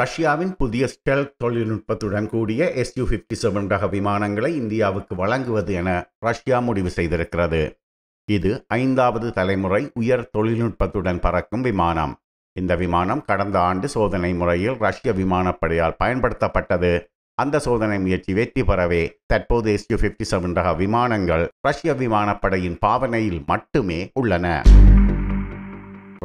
ரஷ்யாவின் புதிய ஸ்டெல் தொழில்நுட்பத்துடன் கூடிய எஸ்யூ ஃபிஃப்டி செவன் ரக விமானங்களை இந்தியாவுக்கு வழங்குவது என ரஷ்யா முடிவு செய்திருக்கிறது இது ஐந்தாவது தலைமுறை உயர் தொழில்நுட்பத்துடன் பறக்கும் விமானம் இந்த விமானம் கடந்த ஆண்டு சோதனை முறையில் ரஷ்ய விமானப்படையால் பயன்படுத்தப்பட்டது அந்த சோதனை முயற்சி வெற்றி பெறவே தற்போது எஸ்யூ ஃபிஃப்டி செவன் ரக விமானங்கள் ரஷ்ய விமானப்படையின் பாவனையில் மட்டுமே உள்ளன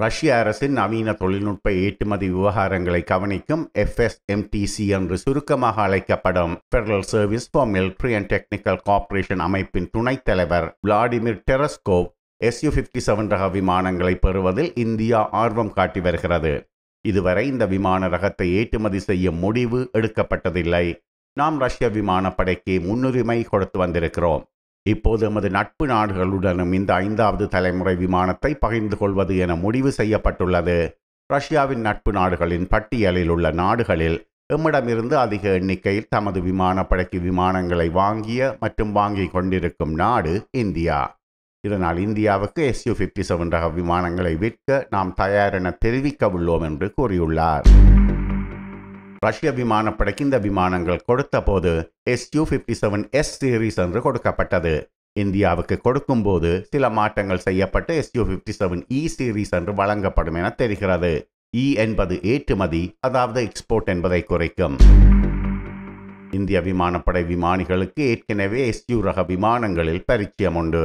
ரஷ்ய அரசின் நவீன தொழில்நுட்ப ஏற்றுமதி விவகாரங்களை கவனிக்கும் எஃப்எஸ்எம்டிசி என்று சுருக்கமாக அழைக்கப்படும் Federal Service for Military and Technical Corporation அமைப்பின் துணைத் தலைவர் Vladimir Tereskov SU fifty seven ரக விமானங்களை பெறுவதில் இந்தியா ஆர்வம் காட்டி வருகிறது இதுவரை இந்த விமான ரகத்தை ஏற்றுமதி செய்ய முடிவு எடுக்கப்பட்டதில்லை நாம் ரஷ்ய விமானப்படைக்கு முன்னுரிமை கொடுத்து வந்திருக்கிறோம் இப்போது எமது நட்பு நாடுகளுடனும் இந்த ஐந்தாவது தலைமுறை விமானத்தை பகிர்ந்து கொள்வது என முடிவு செய்யப்பட்டுள்ளது ரஷ்யாவின் நட்பு நாடுகளின் பட்டியலில் உள்ள நாடுகளில் எம்மிடமிருந்து அதிக எண்ணிக்கையில் தமது விமானப்படைக்கு விமானங்களை வாங்கிய மற்றும் வாங்கி கொண்டிருக்கும் நாடு இந்தியா இதனால் இந்தியாவுக்கு யூ ஃபிஃப்டி செவன் ரக விமானங்களை விற்க நாம் தயாரென தெரிவிக்க உள்ளோம் என்று கூறியுள்ளார் ரஷ்ய விமானப்படைக்கு இந்த விமானங்கள் கொடுத்தபோது S U fifty seven S series என்று கொடுக்கப்பட்டது இந்தியாவுக்கு கொடுக்கும்போது சில மாற்றங்கள் செய்யப்பட்டு SU fifty seven E series என்று வழங்கப்படும் என தெரிகிறது இ e என்பது ஏற்றுமதி அதாவது எக்ஸ்போர்ட் என்பதை குறைக்கும் இந்திய விமானப்படை விமானிகளுக்கு ஏற்கனவே எஸ்யூ ரக விமானங்களில் பரிச்சயம் உண்டு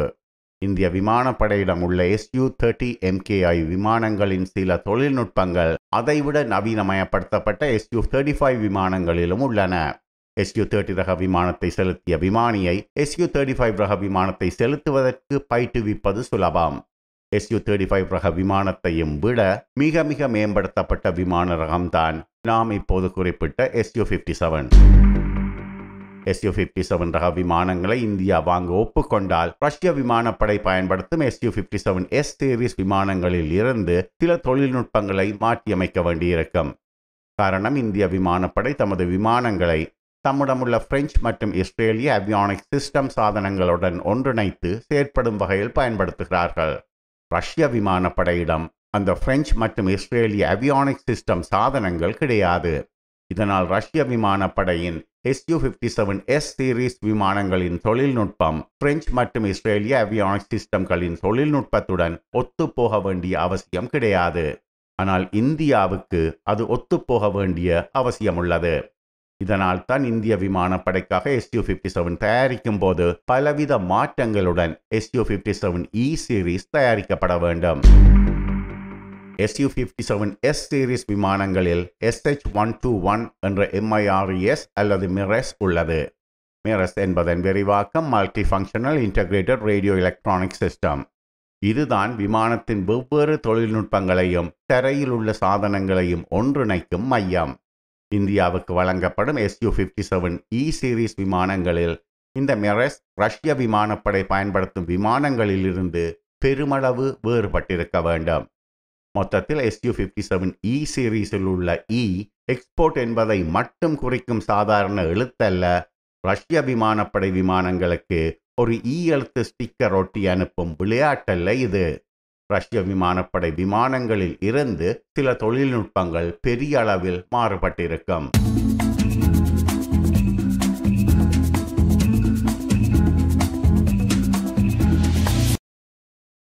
இந்திய விமானப்படையிடம் உள்ள எஸ்யூ தேர்ட்டி எம்கேஐ விமானங்களின் சில தொழில்நுட்பங்கள் அதைவிட நவீனமயப்படுத்தப்பட்ட எஸ்யூ தேர்ட்டி ஃபைவ் விமானங்களிலும் உள்ளன எஸ்யூ தேர்ட்டி ரக விமானத்தை செலுத்திய விமானியை எஸ்யூ தேர்ட்டி ஃபைவ் ரக விமானத்தை செலுத்துவதற்கு பயிற்றுவிப்பது சுலபம் எஸ்யூ தேர்ட்டி ஃபைவ் ரக விமானத்தையும் விட மிக மிக மேம்படுத்தப்பட்ட விமான ரகம்தான் நாம் இப்போது குறிப்பிட்ட SU fifty seven SU fifty seven ரக விமானங்களை இந்தியா வாங்க ஒப்புக்கொண்டால் ரஷ்ய விமானப்படை பயன்படுத்தும் SU fifty seven S series விமானங்களில் இருந்து சில தொழில்நுட்பங்களை மாற்றியமைக்க வேண்டியிருக்கும் காரணம் இந்திய விமானப்படை தமது விமானங்களை தம்மிடமுள்ள பிரெஞ்சு மற்றும் இஸ்ரேலிய அவியானிக் சிஸ்டம் சாதனங்களுடன் ஒன்றிணைத்து செயற்படும் வகையில் பயன்படுத்துகிறார்கள் ரஷ்ய விமானப்படையிடம் அந்த பிரெஞ்சு மற்றும் இஸ்ரேலிய அவியானிக் சிஸ்டம் சாதனங்கள் கிடையாது இதனால் ரஷ்ய விமானப்படையின் SU fifty seven S series விமானங்களின் தொழில்நுட்பம் பிரெஞ்சு மற்றும் இஸ்ரேலிய அவியானிக் சிஸ்டம்களின் தொழில்நுட்பத்துடன் ஒத்துப்போக வேண்டிய அவசியம் கிடையாது ஆனால் இந்தியாவுக்கு அது ஒத்துப்போக வேண்டிய அவசியம் உள்ளது இதனால் தான் இந்திய விமானப்படைக்காக எஸ்யூ ஃபிஃப்டி செவன் தயாரிக்கும் போது பலவித மாற்றங்களுடன் SU fifty seven E series தயாரிக்கப்பட வேண்டும் SU fifty seven S series விமானங்களில் எஸ்ஹெச் ஒன் டூ ஒன் என்ற எம்ஐஆர்இஎஸ் e அல்லது மிரஸ் உள்ளது மிரஸ் என்பதன் விரிவாக்கம் multi functional integrated radio electronic system இதுதான் விமானத்தின் வெவ்வேறு தொழில்நுட்பங்களையும் தரையில் உள்ள சாதனங்களையும் ஒன்றிணைக்கும் மையம் இந்தியாவுக்கு வழங்கப்படும் SU fifty seven E series விமானங்களில் இந்த மிரஸ் ரஷ்ய விமானப்படை பயன்படுத்தும் விமானங்களிலிருந்து பெருமளவு வேறுபட்டிருக்க வேண்டும் மொத்தத்தில் எஸ்யூ ஃபிஃப்டி செவன் இ சீரீஸில் உள்ள இ எக்ஸ்போர்ட் என்பதை மட்டும் குறிக்கும் சாதாரண எழுத்தல்ல ரஷ்ய விமானப்படை விமானங்களுக்கு ஒரு இ e எழுத்து ஸ்டிக்கர் ஒட்டி அனுப்பும் விளையாட்டல்ல இது ரஷ்ய விமானப்படை விமானங்களில் இருந்து சில தொழில்நுட்பங்கள் பெரிய அளவில் மாறுபட்டிருக்கும்